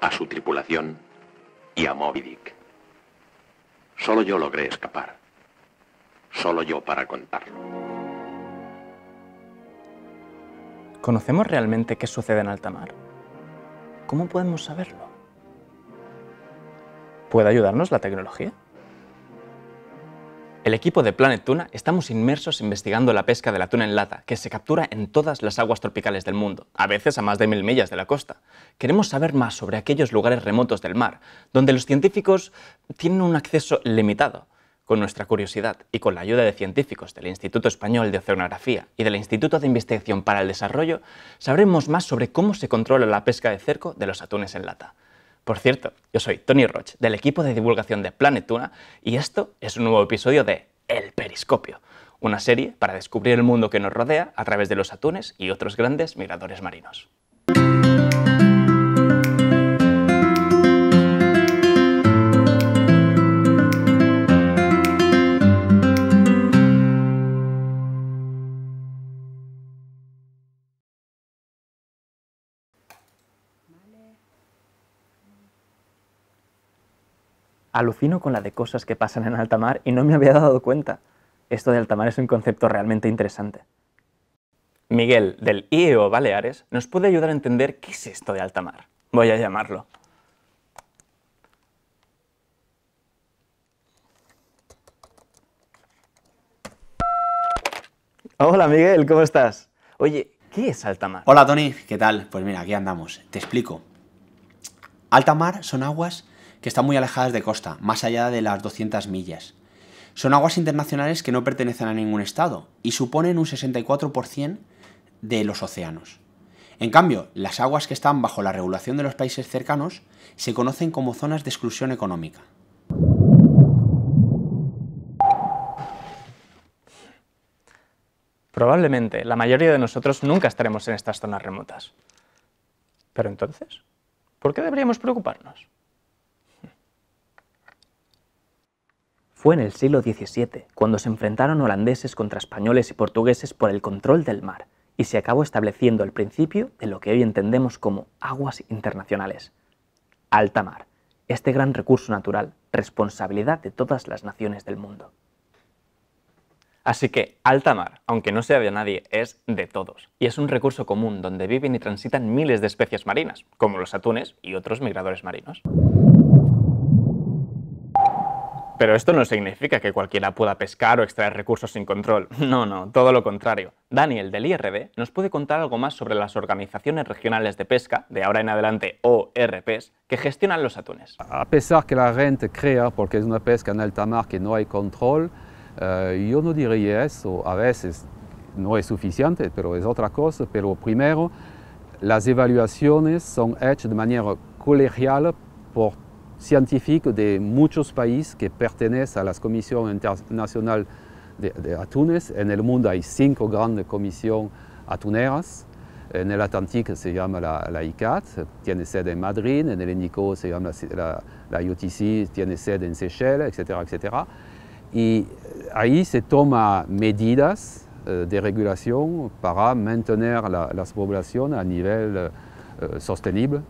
a su tripulación y a Moby Dick. Solo yo logré escapar. Solo yo para contarlo. ¿Conocemos realmente qué sucede en alta mar? ¿Cómo podemos saberlo? ¿Puede ayudarnos la tecnología? El equipo de Planet Tuna estamos inmersos investigando la pesca de la tuna en lata, que se captura en todas las aguas tropicales del mundo, a veces a más de mil millas de la costa. Queremos saber más sobre aquellos lugares remotos del mar, donde los científicos tienen un acceso limitado. Con nuestra curiosidad y con la ayuda de científicos del Instituto Español de Oceanografía y del Instituto de Investigación para el Desarrollo, sabremos más sobre cómo se controla la pesca de cerco de los atunes en lata. Por cierto, yo soy Tony Roch, del equipo de divulgación de Planetuna y esto es un nuevo episodio de El Periscopio, una serie para descubrir el mundo que nos rodea a través de los atunes y otros grandes migradores marinos. alucino con la de cosas que pasan en alta mar y no me había dado cuenta. Esto de alta mar es un concepto realmente interesante. Miguel, del IEO Baleares, nos puede ayudar a entender qué es esto de alta mar. Voy a llamarlo. Hola Miguel, ¿cómo estás? Oye, ¿qué es alta mar? Hola Tony, ¿qué tal? Pues mira, aquí andamos. Te explico. Alta mar son aguas que están muy alejadas de costa, más allá de las 200 millas. Son aguas internacionales que no pertenecen a ningún estado y suponen un 64% de los océanos. En cambio, las aguas que están bajo la regulación de los países cercanos se conocen como zonas de exclusión económica. Probablemente la mayoría de nosotros nunca estaremos en estas zonas remotas. Pero entonces, ¿por qué deberíamos preocuparnos? Fue en el siglo XVII cuando se enfrentaron holandeses contra españoles y portugueses por el control del mar y se acabó estableciendo el principio de lo que hoy entendemos como aguas internacionales. Alta mar, este gran recurso natural, responsabilidad de todas las naciones del mundo. Así que alta mar, aunque no sea de nadie, es de todos, y es un recurso común donde viven y transitan miles de especies marinas, como los atunes y otros migradores marinos. Pero esto no significa que cualquiera pueda pescar o extraer recursos sin control. No, no, todo lo contrario. Daniel del IRB nos puede contar algo más sobre las organizaciones regionales de pesca, de ahora en adelante ORPs, que gestionan los atunes. A pesar que la gente crea, porque es una pesca en alta mar que no hay control, eh, yo no diría eso. A veces no es suficiente, pero es otra cosa. Pero primero, las evaluaciones son hechas de manera colegial por scientifique de muchos países que pertenecen a la comisiones internacionales de, de, atunes. En el mundo hay cinco grandes comisiones atuneras. En el Atlántico se llama la, la, ICAT, tiene sede en Madrid, en el Índico se llama la, la, la, tiene sede en Seychelles, etc. etcétera. Y eh, ahí se toman medidas eh, de regulación para mantener la population a nivel eh, sostenible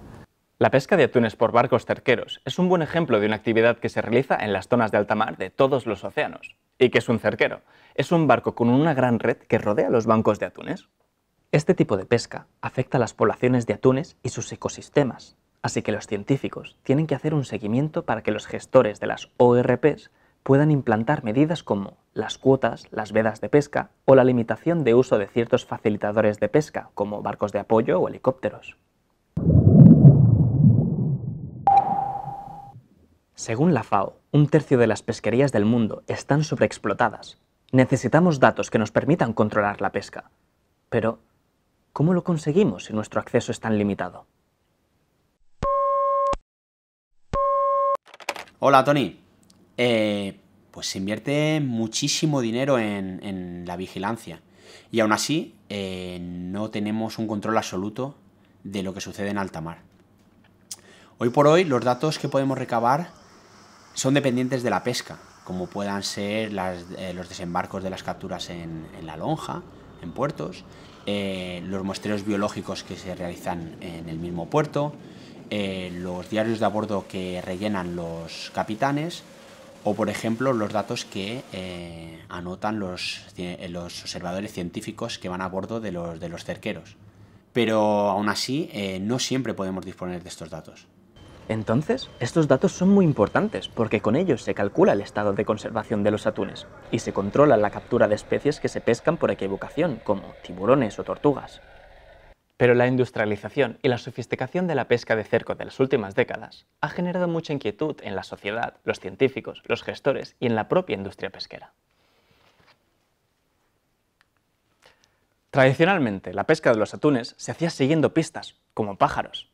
La pesca de atunes por barcos cerqueros es un buen ejemplo de una actividad que se realiza en las zonas de alta mar de todos los océanos. ¿Y qué es un cerquero? Es un barco con una gran red que rodea los bancos de atunes. Este tipo de pesca afecta a las poblaciones de atunes y sus ecosistemas, así que los científicos tienen que hacer un seguimiento para que los gestores de las ORPs puedan implantar medidas como las cuotas, las vedas de pesca o la limitación de uso de ciertos facilitadores de pesca, como barcos de apoyo o helicópteros. Según la FAO, un tercio de las pesquerías del mundo están sobreexplotadas. Necesitamos datos que nos permitan controlar la pesca. Pero, ¿cómo lo conseguimos si nuestro acceso es tan limitado? Hola, Tony. Eh, pues se invierte muchísimo dinero en, la vigilancia. Y aún así, eh, no tenemos un control absoluto de lo que sucede en alta mar. Hoy por hoy, los datos que podemos recabar son dependientes de la pesca, como puedan ser eh, los desembarcos de las capturas en, la lonja, en puertos, eh, los muestreos biológicos que se realizan en el mismo puerto, eh, los diarios de a bordo que rellenan los capitanes o, por ejemplo, los datos que anotan los, observadores científicos que van a bordo de los, de los cerqueros. Pero aún así, no siempre podemos disponer de estos datos. Entonces, estos datos son muy importantes porque con ellos se calcula el estado de conservación de los atunes y se controla la captura de especies que se pescan por equivocación, como tiburones o tortugas. Pero la industrialización y la sofisticación de la pesca de cerco de las últimas décadas ha generado mucha inquietud en la sociedad, los científicos, los gestores y en la propia industria pesquera. Tradicionalmente, la pesca de los atunes se hacía siguiendo pistas, como pájaros,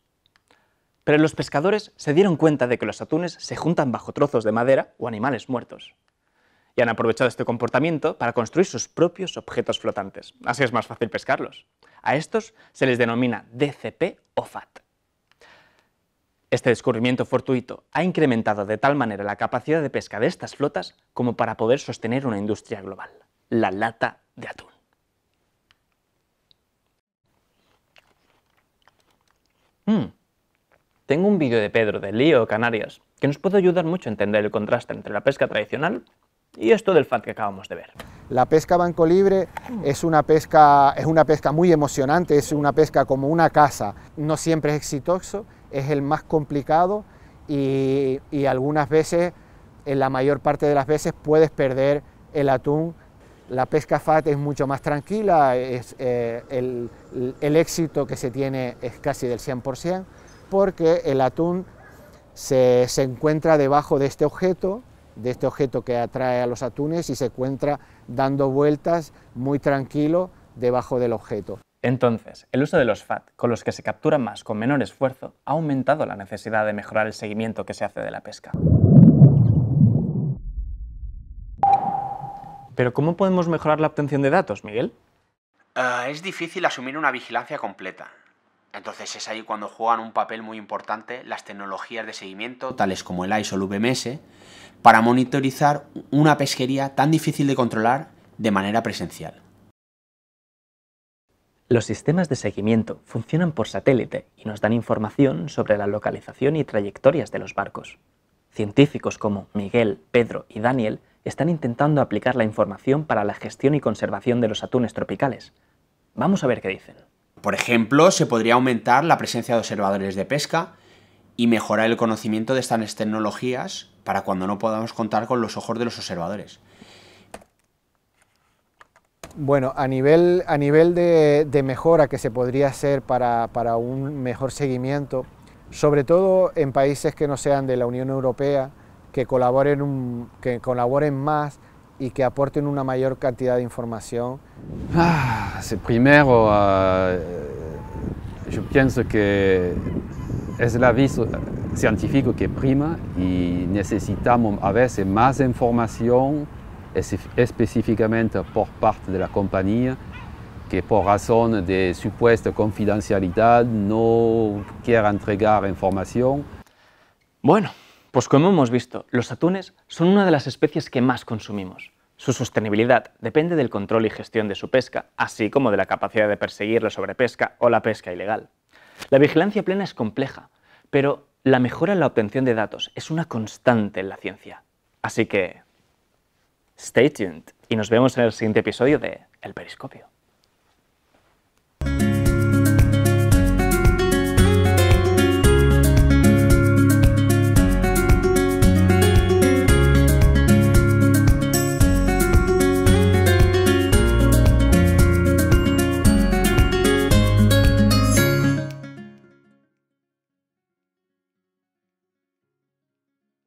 pero los pescadores se dieron cuenta de que los atunes se juntan bajo trozos de madera o animales muertos. Y han aprovechado este comportamiento para construir sus propios objetos flotantes. Así es más fácil pescarlos. A estos se les denomina DCP o FAT. Este descubrimiento fortuito ha incrementado de tal manera la capacidad de pesca de estas flotas como para poder sostener una industria global, la lata de atún. Hmm tengo un vídeo de Pedro de Lío, Canarias, que nos puede ayudar mucho a entender el contraste entre la pesca tradicional y esto del FAT que acabamos de ver. La pesca banco libre es una pesca, es una pesca muy emocionante, es una pesca como una casa. No siempre es exitoso, es el más complicado y, algunas veces, en la mayor parte de las veces, puedes perder el atún. La pesca FAT es mucho más tranquila, eh, el, el éxito que se tiene es casi del 100% porque el atún se, encuentra debajo de este objeto, de este objeto que atrae a los atunes y se encuentra dando vueltas muy tranquilo debajo del objeto. Entonces, el uso de los FAT, con los que se captura más con menor esfuerzo, ha aumentado la necesidad de mejorar el seguimiento que se hace de la pesca. Pero ¿cómo podemos mejorar la obtención de datos, Miguel? Ah, es difícil asumir una vigilancia completa. Entonces es ahí cuando juegan un papel muy importante las tecnologías de seguimiento, tales como el ISOL o VMS, para monitorizar una pesquería tan difícil de controlar de manera presencial. Los sistemas de seguimiento funcionan por satélite y nos dan información sobre la localización y trayectorias de los barcos. Científicos como Miguel, Pedro y Daniel están intentando aplicar la información para la gestión y conservación de los atunes tropicales. Vamos a ver qué dicen. Por ejemplo, se podría aumentar la presencia de observadores de pesca y mejorar el conocimiento de estas tecnologías para cuando no podamos contar con los ojos de los observadores. Bueno, a nivel, a nivel de, mejora que se podría hacer para, un mejor seguimiento, sobre todo en países que no sean de la Unión Europea, que colaboren, que colaboren más y que aporten una mayor cantidad de información. Ah, primero, ah, yo pienso que es el aviso científico que prima y necesitamos a veces más información específicamente por parte de la compañía que por razón de supuesta confidencialidad no quiera entregar información. Bueno, pues como hemos visto, los atunes son una de las especies que más consumimos. Su sostenibilidad depende del control y gestión de su pesca, así como de la capacidad de perseguir la sobrepesca o la pesca ilegal. La vigilancia plena es compleja, pero la mejora en la obtención de datos es una constante en la ciencia. Así que, stay tuned y nos vemos en el siguiente episodio de El Periscopio.